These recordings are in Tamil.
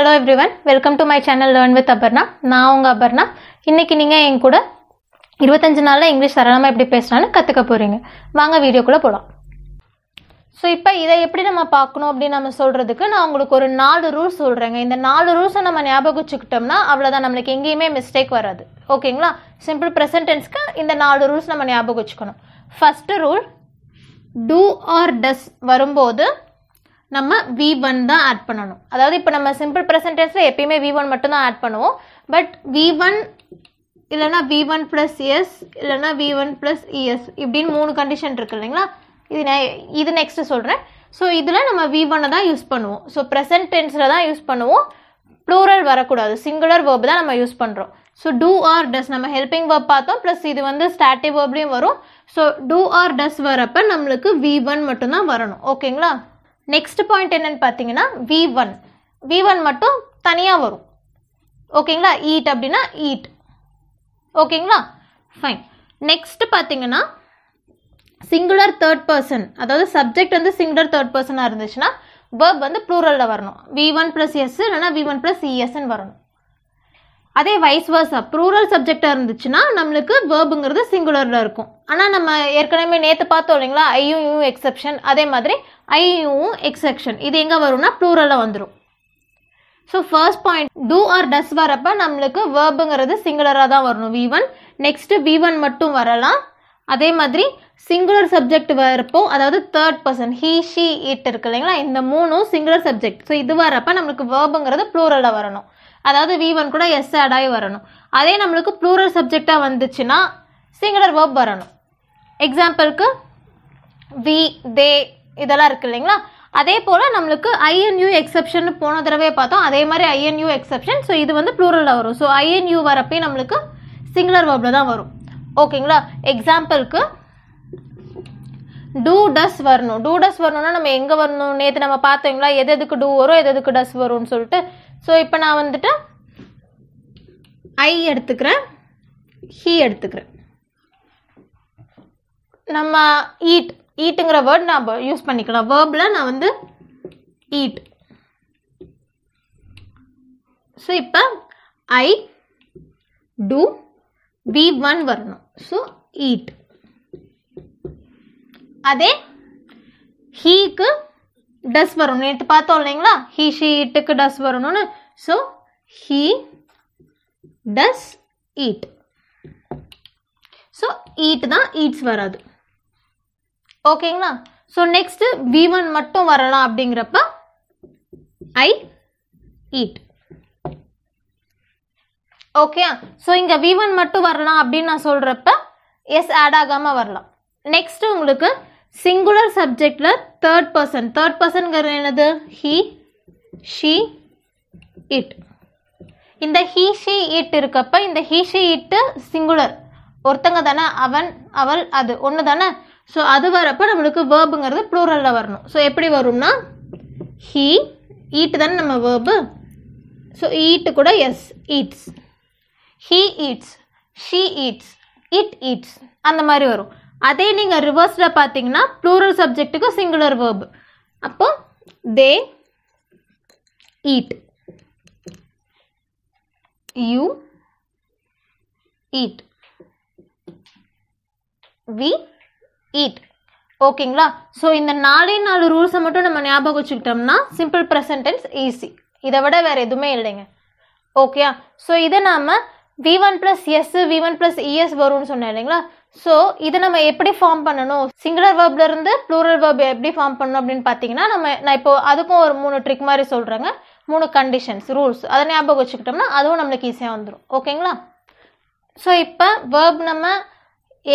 hello everyone welcome to my channel learn with Aparna நான் உங்கள் அபர்ணா இன்றைக்கி நீங்கள் என் கூட இருபத்தஞ்சு நாளில் இங்கிலீஷ் சரளமாக எப்படி பேசுனாலும் கற்றுக்க போகிறீங்க வாங்க வீடியோக்குள்ளே போகலாம் ஸோ இப்போ இதை எப்படி நம்ம பார்க்கணும் அப்படின்னு நம்ம சொல்கிறதுக்கு நான் உங்களுக்கு ஒரு நாலு ரூல்ஸ் சொல்கிறேங்க இந்த நாலு ரூல்ஸை நம்ம ஞாபகம் வச்சுக்கிட்டோம்னா அவ்வளோதான் நம்மளுக்கு எங்கேயுமே மிஸ்டேக் வராது ஓகேங்களா சிம்பிள் ப்ரெசன்டென்ஸ்க்கு இந்த நாலு ரூல்ஸ் நம்ம ஞாபகம் வச்சுக்கணும் first rule do R does வரும்போது நம்ம வி ஒன் தான் ஆட் பண்ணணும் அதாவது இப்போ நம்ம சிம்பிள் ப்ரெசன்டென்ஸில் எப்பயுமே வி ஒன் மட்டும்தான் ஆட் பண்ணுவோம் பட் வி ஒன் இல்லைனா வி ஒன் ப்ளஸ் எஸ் இல்லைனா வி ஒன் ப்ளஸ் இஎஸ் இப்படின்னு மூணு கண்டிஷன் இருக்குது இல்லைங்களா இது நான் இது நெக்ஸ்ட்டு சொல்கிறேன் ஸோ இதில் நம்ம வி ஒன்னை தான் யூஸ் பண்ணுவோம் ஸோ ப்ரெசன்ட் டென்ஸில் தான் யூஸ் பண்ணுவோம் ப்ளூரல் வரக்கூடாது சிங்குலர் வேர்பு தான் நம்ம யூஸ் பண்ணுறோம் ஸோ டூ ஆர் டஸ் நம்ம ஹெல்பிங் வேர்ப் பார்த்தோம் ப்ளஸ் இது வந்து ஸ்டாட்டிவ் வேர்ப்லேயும் வரும் ஸோ டூ ஆர் டஸ் வரப்போ நம்மளுக்கு வி ஒன் மட்டும்தான் வரணும் ஓகேங்களா நெக்ஸ்ட் பாயிண்ட் என்னன்னு பார்த்தீங்கன்னா வி ஒன் ஒன் மட்டும் தனியாக வரும் ஓகேங்களா ஈட் அப்படின்னா ஈட் ஓகேங்களா ஃபைன் நெக்ஸ்ட் பார்த்தீங்கன்னா சிங்குலர் தேர்ட் பர்சன் அதாவது சப்ஜெக்ட் வந்து சிங்குலர் தேர்ட் பர்சனாக இருந்துச்சுன்னா வேர்ப் வந்து ப்ளூரலில் வரணும் வி ஒன் ப்ளஸ் எஸ் இல்லைனா வி ஒன் ப்ளஸ் இஎஸ்ன்னு வரணும் அதே வைஸ் வர்ஸா ப்ரூரல் சப்ஜெக்டாக இருந்துச்சுன்னா நம்மளுக்கு வேர்புங்கிறது சிங்குலரில் இருக்கும் ஆனால் நம்ம ஏற்கனவே நேற்று பார்த்தோம் இல்லைங்களா ஐயும் யூ எக்ஸப்ஷன் அதே மாதிரி ஐயும் எக்ஸப்ஷன் இது எங்கே வரும்னா ப்ளூரலில் வந்துடும் so first point do R does வரப்போ நம்மளுக்கு வேர்புங்கிறது சிங்குலராக தான் வரணும் V one next V one மட்டும் வரலாம் அதே மாதிரி சிங்குலர் சப்ஜெக்ட் வரப்போ அதாவது third person he she it இருக்கு இல்லைங்களா இந்த மூணும் சிங்குலர் சப்ஜெக்ட் ஸோ இது வரப்போ நம்மளுக்கு வேர்புங்கிறது ப்ளூரலாக வரணும் அதாவது வி ஒன் கூட எஸ் ஆகி வரணும் அதே நம்மளுக்கு ப்ளூரல் சப்ஜெக்டாக வந்துச்சுன்னா சிங்குலர் வேர்ப் வரணும் எக்ஸாம்பிளுக்கு வி தே இதெல்லாம் இருக்குது இல்லைங்களா அதே போல் நம்மளுக்கு ஐஎன்யூ எக்ஸப்ஷன் போன தடவை பார்த்தோம் அதே மாதிரி ஐஎன்யூ எக்ஸப்ஷன் ஸோ இது வந்து ப்ளூரலில் வரும் ஸோ ஐஎன்யூ வரப்பே நம்மளுக்கு சிங்குலர் வேர்பில் தான் வரும் ஓகேங்களா எக்ஸாம்பிளுக்கு டூ டஸ் வரணும் டூ டஸ் வரணும்னா நம்ம எங்கே வரணும் நேற்று நம்ம பார்த்தோங்களா எது எதுக்கு டூ வரும் எது எதுக்கு டஸ் வரும்னு சொல்லிட்டு ஸோ இப்போ நான் வந்துட்டு ஐ எடுத்துக்கிறேன் ஹீ எடுத்துக்கிறேன் நம்ம ஈட் ஈட்டுங்கிற வேர்ட் நான் யூஸ் பண்ணிக்கலாம் வேர்பில் நான் வந்து ஈட் ஸோ இப்போ ஐ டூ வி ஒன் வரணும் ஸோ ஈட் அதே ஹீக்கு டஸ் வரும் நேற்று பார்த்தோம் இல்லைங்களா ஹி ஷி இட்டுக்கு டஸ் வரணும்னு so he does eat so eat தான் ஈட்ஸ் வராது ஓகேங்களா ஸோ நெக்ஸ்ட்டு வி ஒன் மட்டும் வரலாம் அப்படிங்கிறப்ப ஐ ஈட் ஓகே ஸோ இங்கே வி ஒன் மட்டும் வரலாம் அப்படின்னு நான் சொல்கிறப்ப எஸ் ஆட் ஆகாமல் வரலாம் நெக்ஸ்ட்டு உங்களுக்கு சிங்குலர் சப்ஜெக்டில் தேர்ட் பர்சன் தேர்ட் பர்சன்கிறது என்னது ஹி ஷி இட் இந்த ஹீ ஷி இட் இருக்கப்ப இந்த ஹீ ஷி இட்டு சிங்குலர் ஒருத்தங்க தானே அவன் அவள் அது ஒன்று தானே ஸோ அது வரப்போ நம்மளுக்கு வேர்புங்கிறது ப்ளூரலில் வரணும் ஸோ எப்படி வரும்னா ஹீ ஈட்டு தானே நம்ம வேர்பு ஸோ ஈட்டு கூட S eats he eats she eats it eats அந்த மாதிரி வரும் அதே நீங்கள் ரிவர்ஸில் பார்த்தீங்கன்னா ப்ளூரல் சப்ஜெக்ட்டுக்கு சிங்குலர் வேர்ப் அப்போ they eat you eat we eat ஓகேங்களா ஸோ இந்த நாலே நாலு ரூல்ஸை மட்டும் நம்ம ஞாபகம் வச்சுக்கிட்டோம்னா சிம்பிள் ப்ரெசன்டென்ஸ் ஈஸி இதை விட வேறு எதுவுமே இல்லைங்க ஓகேயா ஸோ இதை நாம் V one plus S V one plus ES வரும்னு சொன்னேன் இல்லைங்களா ஸோ இதை நம்ம எப்படி ஃபார்ம் பண்ணணும் சிங்குலர் வேர்பில் இருந்து ப்ளூரல் வேர்பு எப்படி ஃபார்ம் பண்ணணும் அப்படின்னு பார்த்தீங்கன்னா நம்ம நான் இப்போ அதுக்கும் ஒரு மூணு ட்ரிக் மாதிரி சொல்கிறேங்க மூணு கண்டிஷன்ஸ் ரூல்ஸ் அதை ஞாபகம் வச்சுக்கிட்டோம்னா அதுவும் நம்மளுக்கு ஈஸியாக வந்துடும் ஓகேங்களா ஸோ இப்போ வேர்ப் நம்ம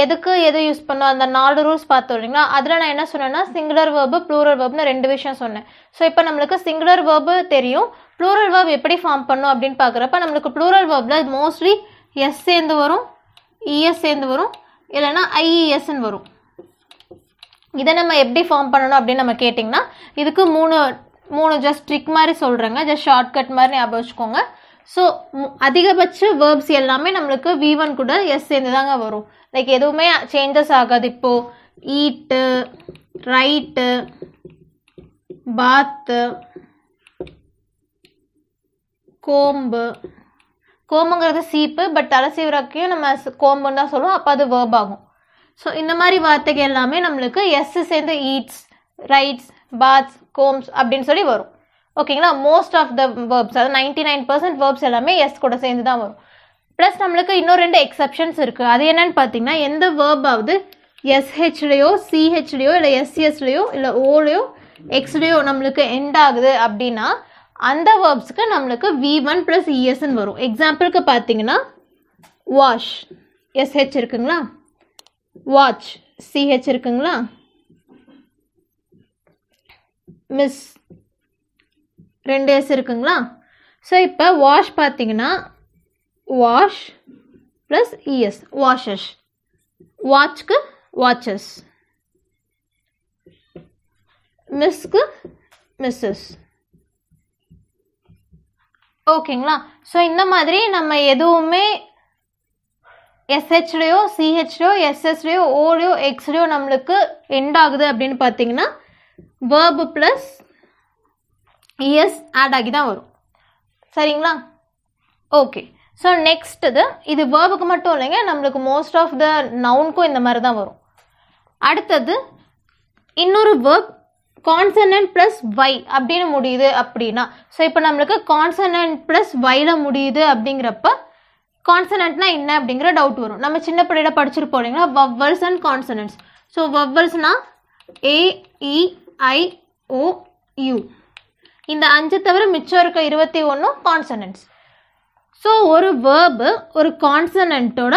எதுக்கு எது யூஸ் பண்ணோம் அந்த நாலு ரூல்ஸ் பார்த்தோம் இல்லைங்களா அதில் நான் என்ன சொன்னேன்னா சிங்குலர் வேர்பு ப்ளூரல் வேர்ப்னு ரெண்டு விஷயம் சொன்னேன் ஸோ இப்போ நம்மளுக்கு சிங்குலர் வேர்பு தெரியும் ப்ளூரல் வேர்ப் எப்படி ஃபார்ம் பண்ணும் அப்படின்னு பார்க்குறப்ப நம்மளுக்கு ப்ளூரல் வேர்பில் மோஸ்ட்லி எஸ் சேர்ந்து வரும் இஎஸ் e சேர்ந்து வரும் இல்லைனா ஐஇஎஸ்ன்னு e வரும் இதை நம்ம எப்படி ஃபார்ம் பண்ணணும் அப்படின்னு நம்ம கேட்டிங்கன்னா இதுக்கு மூணு மூணு ஜஸ்ட் ட்ரிக் மாதிரி சொல்கிறேங்க ஜஸ்ட் ஷார்ட்கட் மாதிரி ஞாபகம் வச்சுக்கோங்க ஸோ அதிகபட்ச வேர்ப்ஸ் எல்லாமே நம்மளுக்கு வி ஒன் கூட எஸ் சேர்ந்து தாங்க வரும் லைக் எதுவுமே சேஞ்சஸ் ஆகாது இப்போது ஈட்டு ரைட்டு பாத்து கோம்பு கோம்புங்கிறது சீப்பு பட் தலை நம்ம கோம்புன்னு தான் சொல்லுவோம் அப்போ அது வேர்ப் ஆகும் ஸோ இந்த மாதிரி வார்த்தைகள் எல்லாமே நம்மளுக்கு எஸ் சேர்ந்து ஈட்ஸ் ரைட்ஸ் பாத்ஸ் கோம்ஸ் அப்படின்னு சொல்லி வரும் ஓகேங்களா மோஸ்ட் ஆஃப் த வேர்ப்ஸ் அதாவது நைன்டி நைன் பர்சன்ட் வேர்ப்ஸ் எல்லாமே எஸ் கூட சேர்ந்து தான் வரும் ப்ளஸ் நம்மளுக்கு இன்னும் ரெண்டு எக்ஸப்ஷன்ஸ் இருக்குது அது என்னன்னு பார்த்தீங்கன்னா எந்த வேர்ப் ஆகுது எஸ்ஹெச்லேயோ சிஹெச்லேயோ இல்லை எஸ்எஸ்லேயோ இல்லை ஓலையோ எக்ஸ்லேயோ நம்மளுக்கு எண்ட் ஆகுது அப்படின்னா அந்த வேர்ப்ஸுக்கு நம்மளுக்கு வி ஒன் ப்ளஸ் இஎஸ்ன்னு வரும் எக்ஸாம்பிளுக்கு பார்த்தீங்கன்னா வாஷ் எஸ்ஹெச் இருக்குங்களா வாட்ச் சிஹெச் இருக்குங்களா மிஸ் ரெண்டு எஸ் இருக்குங்களா ஸோ இப்போ வாஷ் பார்த்தீங்கன்னா வாஷ் ப்ளஸ் இஎஸ் வாஷஸ் வாட்ச்க்கு வாட்சஸ் மிஸ்க்கு மிஸ்ஸஸ் ஓகேங்களா ஸோ இந்த மாதிரி நம்ம எதுவுமே எஸ்ஹெச்லேயோ சிஹெச்லேயோ எஸ்எஸ்லேயோ ஓலையோ எக்ஸ்லேயோ நம்மளுக்கு எண்ட் ஆகுது அப்படின்னு பார்த்தீங்கன்னா வேர்பு ப்ளஸ் இஎஸ் ஆட் ஆகி தான் வரும் சரிங்களா ஓகே ஸோ நெக்ஸ்ட் இது இது வேர்புக்கு மட்டும் இல்லைங்க நம்மளுக்கு மோஸ்ட் ஆஃப் த நவுனுக்கும் இந்த மாதிரி தான் வரும் அடுத்தது இன்னொரு வேர்ப் கான்சனன்ட் ப்ளஸ் வை அப்படின்னு முடியுது அப்படின்னா ஸோ இப்போ நம்மளுக்கு கான்சனன்ட் ப்ளஸ் வைல முடியுது அப்படிங்கிறப்ப கான்சனன்ட்னா என்ன அப்படிங்கிற டவுட் வரும் நம்ம சின்ன பிள்ளையில படிச்சிருப்போம் இல்லைங்களா வவ்வல்ஸ் அண்ட் கான்சனன்ஸ் ஸோ வவ்வல்ஸ்னா ஏஇஐஓயு இந்த அஞ்சு தவிர மிச்சம் இருக்க இருபத்தி ஒன்றும் கான்சனன்ட்ஸ் ஸோ ஒரு வேர்பு ஒரு கான்சனண்ட்டோட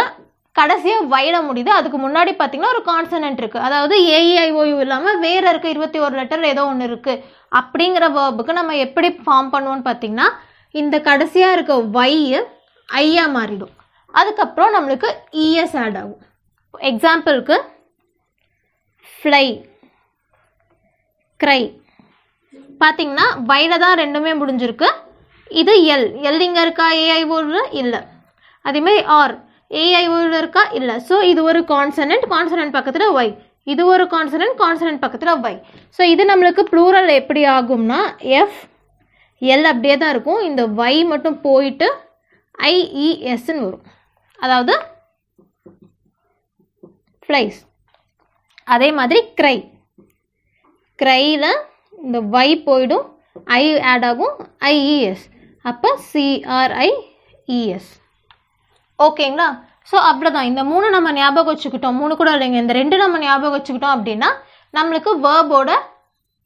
கடைசியாக வைட முடியுது அதுக்கு முன்னாடி பார்த்தீங்கன்னா ஒரு கான்சனன்ட் இருக்குது அதாவது ஏஇஐஓயு e இல்லாமல் வேறு இருக்க இருபத்தி ஒரு லெட்டர் ஏதோ ஒன்று இருக்குது அப்படிங்கிற வேர்புக்கு நம்ம எப்படி ஃபார்ம் பண்ணுவோம்னு பார்த்தீங்கன்னா இந்த கடைசியாக இருக்க ஒய்யு ஐயா மாறிடும் அதுக்கப்புறம் நம்மளுக்கு இஎஸ் e ஆட் ஆகும் எக்ஸாம்பிளுக்கு ஃப்ளை க்ரை பார்த்தீங்கன்னா வைட தான் ரெண்டுமே முடிஞ்சிருக்கு இது எல் எல் இங்கே இருக்கா ஏஐஓவில் இல்லை அதேமாரி ஆர் ஏஐ ஏஐயோட இருக்கா இல்லை ஸோ இது ஒரு கான்சனன்ட் கான்சனன்ட் பக்கத்தில் ஒய் இது ஒரு கான்சனன்ட் கான்சனன்ட் பக்கத்தில் ஒய் ஸோ இது நம்மளுக்கு ப்ளூரல் எப்படி ஆகும்னா எஃப் எல் அப்படியே தான் இருக்கும் இந்த ஒய் மட்டும் போயிட்டு ஐஇஎஸ்ன்னு e, வரும் அதாவது ஃப்ளைஸ் அதே மாதிரி க்ரை க்ரையில் இந்த ஒய் போயிடும் ஐ ஆட் ஆகும் ஐஇஎஸ் அப்போ சிஆர்ஐஇஎஸ் ஓகேங்களா ஸோ அப்படிதான் இந்த மூணு நம்ம ஞாபகம் வச்சுக்கிட்டோம் மூணு கூட இல்லைங்க இந்த ரெண்டு நம்ம ஞாபகம் வச்சுக்கிட்டோம் அப்படின்னா நம்மளுக்கு வேர்போட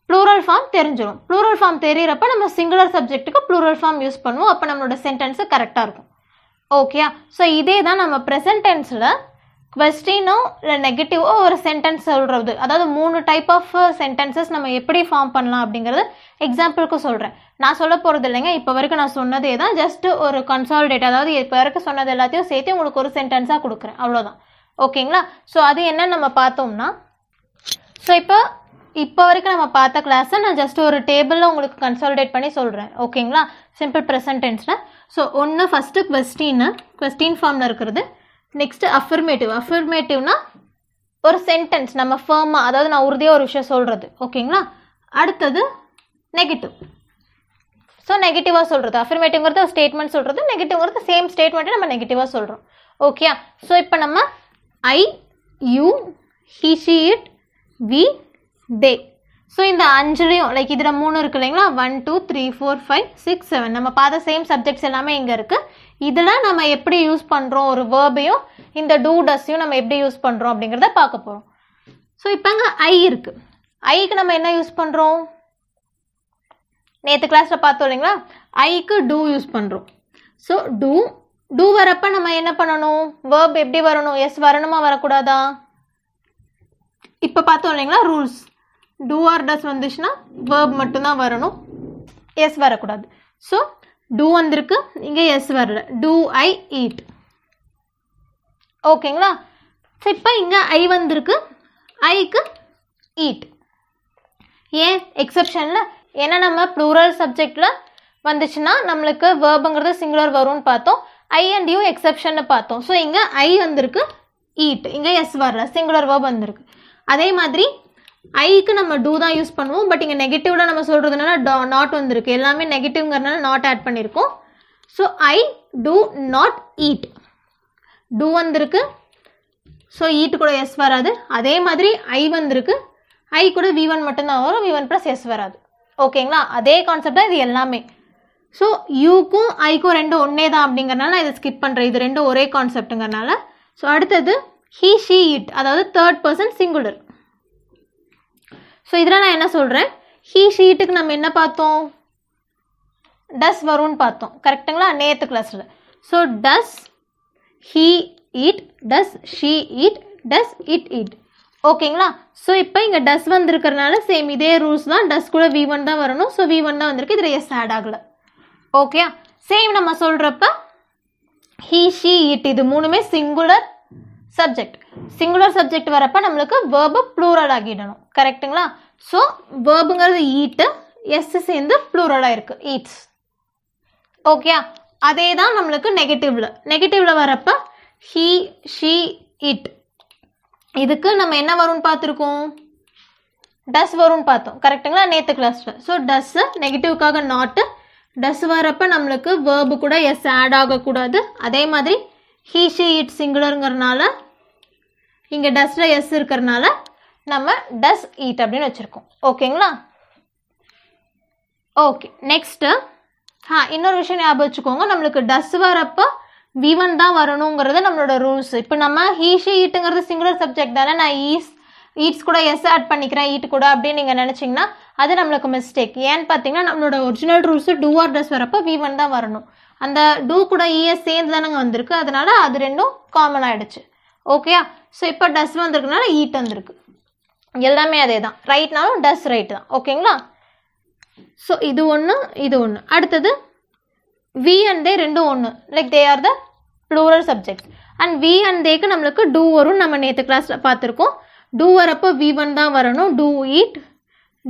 ப்ளூரல் ஃபார்ம் தெரிஞ்சிடும் ப்ளூரல் ஃபார்ம் தெரியிறப்ப நம்ம சிங்குலர் சப்ஜெக்ட்டுக்கு ப்ளூரல் ஃபார்ம் யூஸ் பண்ணுவோம் அப்போ நம்மளோட சென்டென்ஸு கரெக்டாக இருக்கும் ஓகேயா ஸோ இதே தான் நம்ம ப்ரெசன்டென்ஸில் கொஸ்டினும் நெகட்டிவோ ஒரு சென்டென்ஸ் சொல்கிறது அதாவது மூணு டைப் ஆஃப் சென்டென்சஸ் நம்ம எப்படி ஃபார்ம் பண்ணலாம் அப்படிங்கிறது எக்ஸாம்பிளுக்கு சொல்கிறேன் நான் சொல்ல போகிறது இல்லைங்க இப்போ வரைக்கும் நான் சொன்னதே தான் ஜஸ்ட்டு ஒரு கன்சால்டேட் அதாவது இப்போ வரைக்கும் சொன்னது எல்லாத்தையும் சேர்த்து உங்களுக்கு ஒரு சென்டென்ஸாக கொடுக்குறேன் அவ்வளோதான் ஓகேங்களா ஸோ அது என்னன்னு நம்ம பார்த்தோம்னா ஸோ இப்போ இப்போ வரைக்கும் நம்ம பார்த்த கிளாஸை நான் ஜஸ்ட் ஒரு டேபிளில் உங்களுக்கு கன்சால்டேட் பண்ணி சொல்கிறேன் ஓகேங்களா சிம்பிள் ப்ரெசன்டென்ஸில் ஸோ ஒன்று ஃபஸ்ட்டு கொஸ்டின்னு கொஸ்டின் ஃபார்மில் இருக்கிறது நெக்ஸ்ட் அஃபர்மேட்டிவ் அஃபர்மேட்டிவ்னா ஒரு சென்டென்ஸ் நம்ம ஃபேமாக அதாவது நான் உறுதியாக ஒரு விஷயம் சொல்கிறது ஓகேங்களா அடுத்தது நெகட்டிவ் ஸோ நெகட்டிவாக சொல்கிறது அஃபர்மேட்டிவ்ங்கிறது ஒரு ஸ்டேட்மெண்ட் சொல்கிறது நெகட்டிவ்ங்கிறது சேம் ஸ்டேட்மெண்ட்டை நம்ம நெகட்டிவாக சொல்கிறோம் ஓகே ஸோ இப்போ நம்ம I you he she it we they so இந்த அஞ்சுலையும் லைக் இதில் மூணு இருக்குது இல்லைங்களா one two three four five six seven நம்ம பார்த்த சேம் சப்ஜெக்ட்ஸ் எல்லாமே இங்கே இருக்குது இதெல்லாம் நம்ம எப்படி யூஸ் பண்ணுறோம் ஒரு வேர்பையும் இந்த டூ டஸ்ஸையும் நம்ம எப்படி யூஸ் பண்ணுறோம் அப்படிங்கிறத பார்க்க போகிறோம் ஸோ அங்கே ஐ இருக்கு ஐக்கு நம்ம என்ன யூஸ் பண்ணுறோம் நேற்று கிளாஸில் பார்த்தோம் இல்லைங்களா ஐக்கு டூ யூஸ் பண்ணுறோம் ஸோ டூ டூ வரப்போ நம்ம என்ன பண்ணணும் வேர்ப் எப்படி வரணும் எஸ் வரணுமா வரக்கூடாதா இப்போ பார்த்தோம் இல்லைங்களா ரூல்ஸ் டூ ஆர் டஸ் வந்துச்சுன்னா வேர்ப் மட்டும்தான் வரணும் எஸ் வரக்கூடாது ஸோ டூ வந்திருக்கு இங்கே எஸ் வரல டூ ஐ ஈட் ஓகேங்களா ஸோ இப்போ இங்கே ஐ வந்திருக்கு ஐக்கு ஈட் ஏன் எக்ஸப்ஷனில் ஏன்னா நம்ம ப்ளூரல் சப்ஜெக்டில் வந்துச்சுன்னா நம்மளுக்கு வேர்புங்கிறது சிங்குலர் வரும்னு பார்த்தோம் ஐ அண்ட் யூ எக்ஸப்ஷன் பார்த்தோம் ஸோ இங்கே ஐ வந்திருக்கு ஈட் இங்கே எஸ் வரல சிங்குலர் வேர்ப் வந்திருக்கு அதே மாதிரி ஐக்கு நம்ம டூ தான் யூஸ் பண்ணுவோம் பட் இங்கே நெகட்டிவ்ல நம்ம சொல்கிறதுனால டா நாட் வந்திருக்கு எல்லாமே நெகட்டிவ்ங்கிறனால நாட் ஆட் பண்ணியிருக்கோம் so I do not eat do வந்திருக்கு ஸோ ஈட் கூட எஸ் வராது அதே மாதிரி ஐ வந்திருக்கு ஐ கூட வி ஒன் மட்டும்தான் வரும் வி ஒன் ப்ளஸ் எஸ் வராது ஓகேங்களா அதே கான்செப்டாக இது எல்லாமே ஸோ யூக்கும் ஐக்கும் ரெண்டும் ஒன்றே தான் அப்படிங்கிறனால நான் இதை ஸ்கிப் பண்ணுறேன் இது ரெண்டும் ஒரே கான்செப்டுங்கிறனால ஸோ அடுத்தது ஹீ ஷீ இட் அதாவது தேர்ட் பர்சன் சிங்குலர் ஸோ இதில் நான் என்ன சொல்கிறேன் ஹீ ஷீட்டுக்கு நம்ம என்ன பார்த்தோம் டஸ் வரும்னு பார்த்தோம் கரெக்டுங்களா நேற்று கிளாஸில் so does he eat does she eat does it eat ஓகேங்களா ஸோ இப்போ இங்கே டஸ் வந்திருக்கிறனால சேம் இதே ரூல்ஸ் தான் டஸ் கூட வி ஒன் தான் வரணும் ஸோ வி ஒன் தான் வந்திருக்கு இதில் எஸ் ஆட் ஆகலை ஓகே சேம் நம்ம சொல்கிறப்ப ஹீ ஷீ இட் இது மூணுமே சிங்குலர் சப்ஜெக்ட் சிங்குலர் சப்ஜெக்ட் வரப்போ நம்மளுக்கு வேர்பு ப்ளூரல் ஆகிடணும் கரெக்டுங்களா ஸோ வேர்புங்கிறது ஈட்டு எஸ் சேர்ந்து ப்ளூரலாக இருக்குது ஈட்ஸ் ஓகே அதே தான் நம்மளுக்கு நெகட்டிவ்ல நெகட்டிவ்ல வரப்போ ஹீ ஷீ இட் இதுக்கு நம்ம என்ன வரும்னு பார்த்துருக்கோம் டஸ் வரும்னு பார்த்தோம் கரெக்டுங்களா நேற்று கிளாஸில் ஸோ டஸ்ஸு நெகட்டிவ்க்காக நாட்டு டஸ் வரப்போ நம்மளுக்கு வேர்பு கூட எஸ் ஆட் ஆகக்கூடாது அதே மாதிரி ஹீ ஷி இட் சிங்குலருங்கிறதுனால இங்கே டஸ்டில் எஸ் இருக்கிறனால நம்ம டஸ் ஈட் அப்படின்னு வச்சுருக்கோம் ஓகேங்களா ஓகே நெக்ஸ்ட்டு ஆ இன்னொரு விஷயம் ஞாபகம் வச்சுக்கோங்க நம்மளுக்கு டஸ் வரப்போ விவன் தான் வரணுங்கிறது நம்மளோட ரூல்ஸ் இப்போ நம்ம ஹீஷே ஈட்டுங்கிறது சிங்குலர் சப்ஜெக்ட் தானே நான் ஈஸ் ஈட்ஸ் கூட எஸ் ஆட் பண்ணிக்கிறேன் ஈட் கூட அப்படின்னு நீங்கள் நினச்சிங்கன்னா அது நம்மளுக்கு மிஸ்டேக் ஏன்னு பார்த்தீங்கன்னா நம்மளோட original rules do R does வரப்போ வி ஒன் தான் வரணும் அந்த டூ கூட இஎஸ் e சேர்ந்து தானங்க வந்திருக்கு அதனால அது ரெண்டும் காமன் ஆகிடுச்சு ஓகேயா ஸோ இப்போ டஸ் வந்திருக்குனால ஈட் வந்திருக்கு எல்லாமே அதே தான் ரைட்னாலும் டஸ் ரைட் தான் ஓகேங்களா ஸோ இது ஒன்று இது ஒன்று அடுத்தது வி அண்ட் தே ரெண்டும் ஒன்று like they are the plural subject and we and தேக்கு நம்மளுக்கு டூ வரும் நம்ம நேற்று கிளாஸில் பார்த்துருக்கோம் டூ வரப்போ வி ஒன் தான் வரணும் டூ ஈட்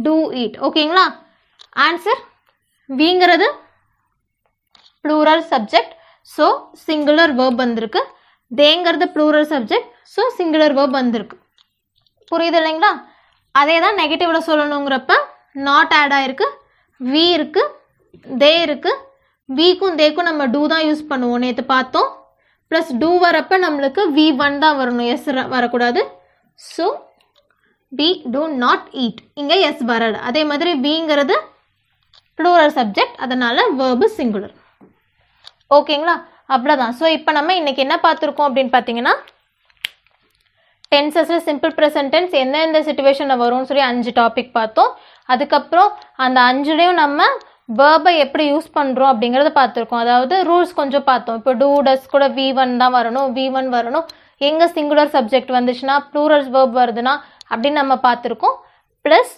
டூ ஈட் ஓகேங்களா ஆன்சர் விங்கிறது plural subject so singular verb வந்திருக்கு தேங்கிறது plural subject so singular verb வந்திருக்கு புரியுது இல்லைங்களா அதே தான் நெகட்டிவில் சொல்லணுங்கிறப்ப நாட் ஆட் ஆகிருக்கு வி இருக்கு தே இருக்குது விக்கும் தேக்கும் நம்ம டூ தான் யூஸ் பண்ணுவோம் நேற்று பார்த்தோம் ப்ளஸ் டூ வரப்போ நம்மளுக்கு வி ஒன் தான் வரணும் எஸ் வரக்கூடாது so B do not eat இங்கே எஸ் வரட் அதே மாதிரி பிங்கிறது ப்ளூரல் சப்ஜெக்ட் அதனால் வேர்பு சிங்குலர் ஓகேங்களா அவ்வளோதான் ஸோ இப்போ நம்ம இன்றைக்கி என்ன பார்த்துருக்கோம் அப்படின்னு பார்த்தீங்கன்னா டென்சஸில் சிம்பிள் ப்ரெசன்ட் டென்ஸ் எந்தெந்த சுச்சுவேஷனில் வரும்னு சொல்லி அஞ்சு டாபிக் பார்த்தோம் அதுக்கப்புறம் அந்த அஞ்சுலேயும் நம்ம வேர்பை எப்படி யூஸ் பண்ணுறோம் அப்படிங்கிறத பார்த்துருக்கோம் அதாவது ரூல்ஸ் கொஞ்சம் பார்த்தோம் இப்போ டூ டஸ் கூட வி ஒன் தான் வரணும் வி ஒன் வரணும் எங்கே சிங்குலர் சப்ஜெக்ட் வந்துச்சுன்னா ப்ளூரல் வேர்ப் வருதுன்னா அப்படின்னு நம்ம பார்த்துருக்கோம் ப்ளஸ்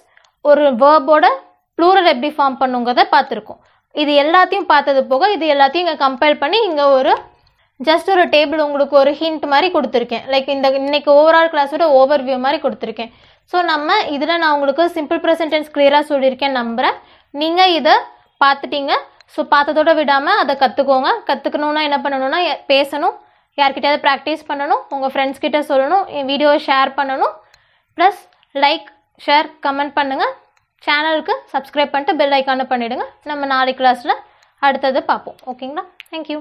ஒரு வேர்போட ப்ளூரல் எப்படி ஃபார்ம் பண்ணுங்கிறத பார்த்துருக்கோம் இது எல்லாத்தையும் பார்த்தது போக இது எல்லாத்தையும் இங்கே கம்பேர் பண்ணி இங்கே ஒரு ஜஸ்ட் ஒரு டேபிள் உங்களுக்கு ஒரு ஹிண்ட் மாதிரி கொடுத்துருக்கேன் லைக் இந்த இன்னைக்கு ஓவரால் கிளாஸோட வியூ மாதிரி கொடுத்துருக்கேன் ஸோ நம்ம இதில் நான் உங்களுக்கு சிம்பிள் ப்ரெசன்டென்ஸ் கிளியராக சொல்லியிருக்கேன் நம்புகிறேன் நீங்கள் இதை பார்த்துட்டீங்க ஸோ பார்த்ததோட விடாமல் அதை கற்றுக்கோங்க கற்றுக்கணுன்னா என்ன பண்ணணும்னா பேசணும் யார்கிட்டயாவது ப்ராக்டிஸ் பண்ணணும் உங்கள் ஃப்ரெண்ட்ஸ் கிட்டே சொல்லணும் என் வீடியோவை ஷேர் பண்ணணும் ப்ளஸ் லைக் ஷேர் கமெண்ட் பண்ணுங்கள் சேனலுக்கு சப்ஸ்கிரைப் பண்ணிட்டு பெல் ஐக்கானு பண்ணிவிடுங்க நம்ம நாளைக்கு கிளாஸில் அடுத்தது பார்ப்போம் ஓகேங்களா தேங்க்யூ